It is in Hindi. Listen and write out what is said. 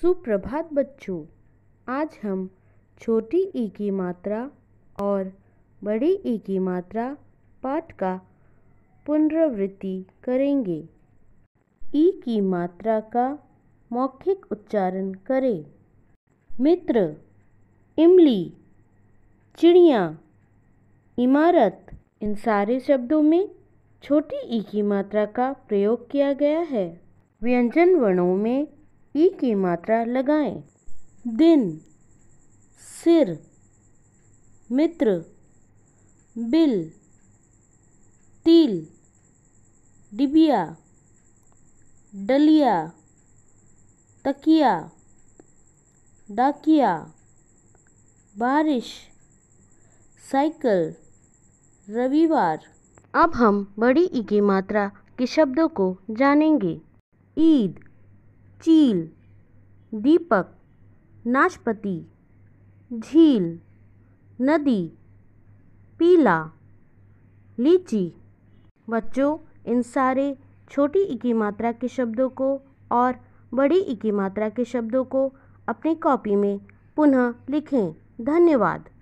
सुप्रभात बच्चों आज हम छोटी ई की मात्रा और बड़ी ई की मात्रा पाठ का पुनरावृत्ति करेंगे ई की मात्रा का मौखिक उच्चारण करें मित्र इमली चिड़िया इमारत इन सारे शब्दों में छोटी ई की मात्रा का प्रयोग किया गया है व्यंजन वर्णों में ई की मात्रा लगाएं दिन सिर मित्र बिल तिल डिबिया डलिया तकिया डाकिया बारिश साइकिल रविवार अब हम बड़ी ई की मात्रा के शब्दों को जानेंगे ईद चील दीपक नाशपति झील नदी पीला लीची बच्चों इन सारे छोटी इकी मात्रा के शब्दों को और बड़ी इकी मात्रा के शब्दों को अपनी कॉपी में पुनः लिखें धन्यवाद